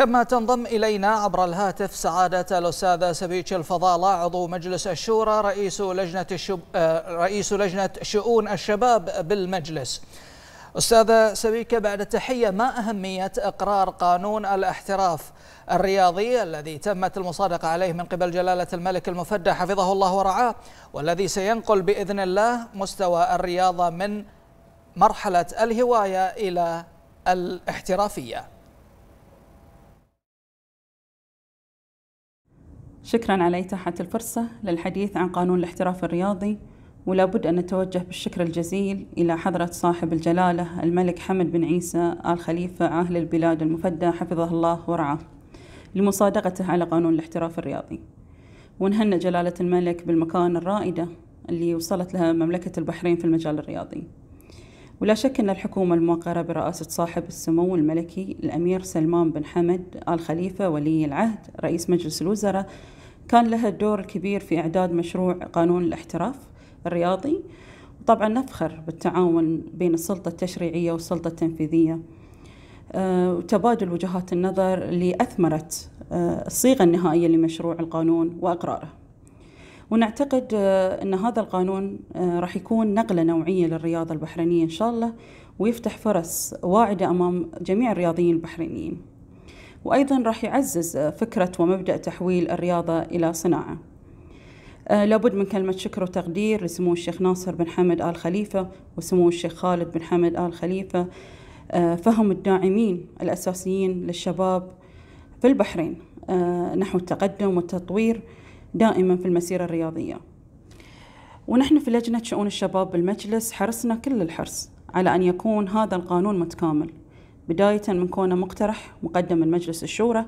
كما تنضم إلينا عبر الهاتف سعادة الأستاذة سبيتش الفضالة عضو مجلس الشورى رئيس لجنة, الشب... آه، رئيس لجنة شؤون الشباب بالمجلس أستاذة سبيكة بعد التحية ما أهمية إقرار قانون الاحتراف الرياضي الذي تمت المصادقة عليه من قبل جلالة الملك المفدى حفظه الله ورعاه والذي سينقل بإذن الله مستوى الرياضة من مرحلة الهواية إلى الاحترافية شكرا على إتاحة الفرصة للحديث عن قانون الاحتراف الرياضي ولا بد أن نتوجه بالشكر الجزيل إلى حضرة صاحب الجلالة الملك حمد بن عيسى آل خليفة عاهل البلاد المفدى حفظه الله ورعاه لمصادقته على قانون الاحتراف الرياضي ونهنئ جلالة الملك بالمكان الرائدة اللي وصلت لها مملكة البحرين في المجال الرياضي ولا شك أن الحكومة الموقرة برئاسة صاحب السمو الملكي الأمير سلمان بن حمد آل خليفة ولي العهد رئيس مجلس الوزراء كان لها الدور الكبير في إعداد مشروع قانون الاحتراف الرياضي وطبعا نفخر بالتعاون بين السلطة التشريعية والسلطة التنفيذية آه، وتبادل وجهات النظر اللي أثمرت آه، الصيغة النهائية لمشروع القانون وإقراره ونعتقد آه، أن هذا القانون آه، راح يكون نقلة نوعية للرياضة البحرينية إن شاء الله ويفتح فرص واعدة أمام جميع الرياضيين البحرينيين وأيضا راح يعزز آه، فكرة ومبدأ تحويل الرياضة إلى صناعة لابد من كلمة شكر وتقدير لسمو الشيخ ناصر بن حمد آل خليفة وسمو الشيخ خالد بن حمد آل خليفة فهم الداعمين الأساسيين للشباب في البحرين نحو التقدم والتطوير دائما في المسيرة الرياضية ونحن في لجنة شؤون الشباب بالمجلس حرصنا كل الحرص على أن يكون هذا القانون متكامل بداية من كونه مقترح مقدم من مجلس الشورى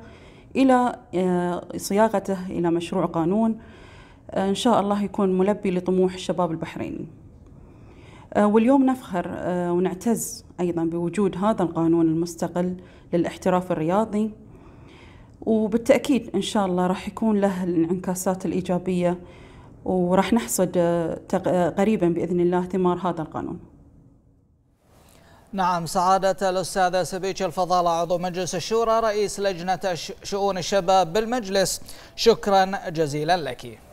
إلى آه، صياغته إلى مشروع قانون آه، إن شاء الله يكون ملبي لطموح الشباب البحريني آه، واليوم نفخر ونعتز أيضا بوجود هذا القانون المستقل للاحتراف الرياضي وبالتأكيد إن شاء الله راح يكون له الانعكاسات الإيجابية وراح نحصد آه، آه، قريبا بإذن الله ثمار هذا القانون نعم سعادة الأستاذة سبيش الفضالة عضو مجلس الشورى رئيس لجنة شؤون الشباب بالمجلس شكرا جزيلا لك